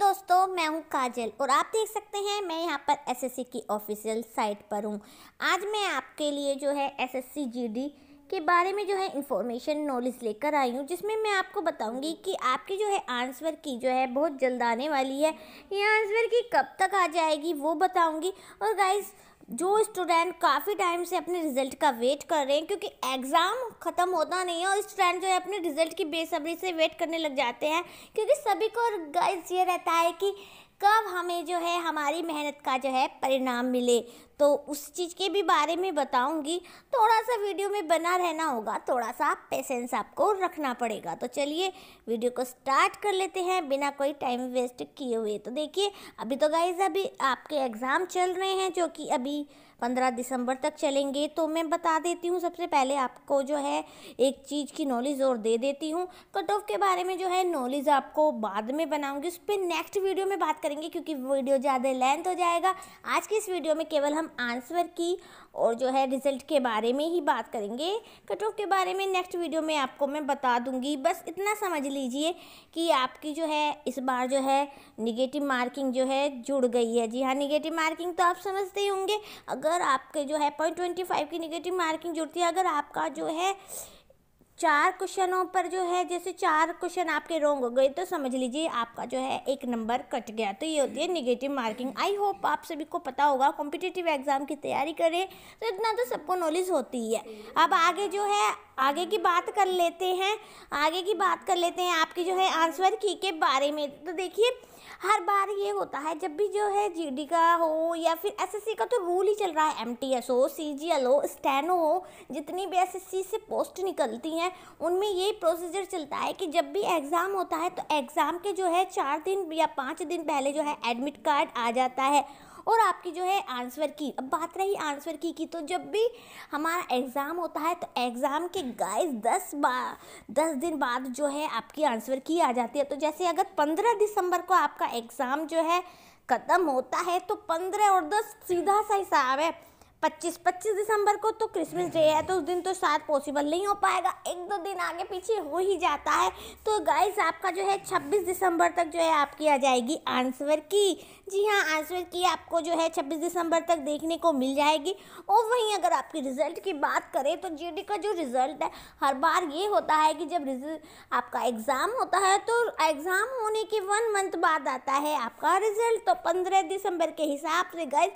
दोस्तों मैं हूं काजल और आप देख सकते हैं मैं यहां पर एसएससी की ऑफिशियल साइट पर हूं आज मैं आपके लिए जो है एसएससी जीडी के बारे में जो है इंफॉर्मेशन नॉलेज लेकर आई हूँ जिसमें मैं आपको बताऊँगी कि आपकी जो है आंसर की जो है बहुत जल्द आने वाली है ये आंसर की कब तक आ जाएगी वो बताऊँगी और गाइज़ जो स्टूडेंट काफ़ी टाइम से अपने रिजल्ट का वेट कर रहे हैं क्योंकि एग्ज़ाम ख़त्म होता नहीं है और स्टूडेंट जो है अपने रिजल्ट की बेसब्री से वेट करने लग जाते हैं क्योंकि सभी को गाइस ये रहता है कि कब हमें जो है हमारी मेहनत का जो है परिणाम मिले तो उस चीज़ के भी बारे में बताऊंगी थोड़ा सा वीडियो में बना रहना होगा थोड़ा सा आप पेशेंस आपको रखना पड़ेगा तो चलिए वीडियो को स्टार्ट कर लेते हैं बिना कोई टाइम वेस्ट किए हुए तो देखिए अभी तो गाइज अभी आपके एग्ज़ाम चल रहे हैं जो कि अभी पंद्रह दिसंबर तक चलेंगे तो मैं बता देती हूँ सबसे पहले आपको जो है एक चीज़ की नॉलेज और दे देती हूँ कट ऑफ के बारे में जो है नॉलेज आपको बाद में बनाऊँगी उस पर नेक्स्ट वीडियो में बात करेंगे क्योंकि वीडियो ज़्यादा लेंथ हो जाएगा आज की इस वीडियो में केवल हम हम आंसर की और जो है रिज़ल्ट के बारे में ही बात करेंगे कट ऑफ के बारे में नेक्स्ट वीडियो में आपको मैं बता दूंगी बस इतना समझ लीजिए कि आपकी जो है इस बार जो है निगेटिव मार्किंग जो है जुड़ गई है जी हाँ निगेटिव मार्किंग तो आप समझते ही होंगे अगर आपके जो है पॉइंट ट्वेंटी फाइव की निगेटिव मार्किंग जुड़ती है अगर आपका जो है चार क्वेश्चनों पर जो है जैसे चार क्वेश्चन आपके रोंग हो गए तो समझ लीजिए आपका जो है एक नंबर कट गया तो ये होती है निगेटिव मार्किंग आई होप आप सभी को पता होगा कॉम्पिटिटिव एग्ज़ाम की तैयारी करें तो इतना तो सबको नॉलेज होती ही है अब आगे जो है आगे की बात कर लेते हैं आगे की बात कर लेते हैं आपकी जो है आंसर की के बारे में तो देखिए हर बार ये होता है जब भी जो है जीडी का हो या फिर एसएससी का तो रूल ही चल रहा है एस हो एल हो स्टैनो हो जितनी भी एसएससी से पोस्ट निकलती हैं उनमें यही प्रोसीजर चलता है कि जब भी एग्ज़ाम होता है तो एग्ज़ाम के जो है चार दिन या पाँच दिन पहले जो है एडमिट कार्ड आ जाता है और आपकी जो है आंसर की अब बात रही आंसर की की तो जब भी हमारा एग्ज़ाम होता है तो एग्ज़ाम के गाइस दस बा दस दिन बाद जो है आपकी आंसर की आ जाती है तो जैसे अगर पंद्रह दिसंबर को आपका एग्ज़ाम जो है ख़त्म होता है तो पंद्रह और दस सीधा सा हिसाब है पच्चीस पच्चीस दिसंबर को तो क्रिसमस डे है तो उस दिन तो शायद पॉसिबल नहीं हो पाएगा एक दो दिन आगे पीछे हो ही जाता है तो गाइस आपका जो है छब्बीस दिसंबर तक जो है आपकी आ जाएगी आंसर की जी हाँ आंसर की आपको जो है छब्बीस दिसंबर तक देखने को मिल जाएगी और वहीं अगर आपकी रिजल्ट की बात करें तो जी का जो रिजल्ट है हर बार ये होता है कि जब रिजल्ट आपका एग्ज़ाम होता है तो एग्ज़ाम होने के वन मंथ बाद आता है आपका रिजल्ट तो पंद्रह दिसंबर के हिसाब से गाइज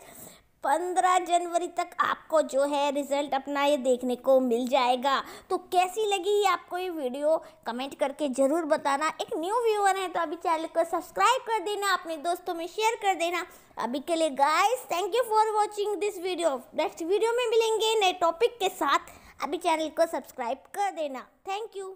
पंद्रह जनवरी तक आपको जो है रिज़ल्ट अपना ये देखने को मिल जाएगा तो कैसी लगी ये आपको ये वीडियो कमेंट करके ज़रूर बताना एक न्यू व्यूअर है तो अभी चैनल को सब्सक्राइब कर देना अपने दोस्तों में शेयर कर देना अभी के लिए guys thank you for watching this video next video में मिलेंगे नए टॉपिक के साथ अभी चैनल को सब्सक्राइब कर देना थैंक यू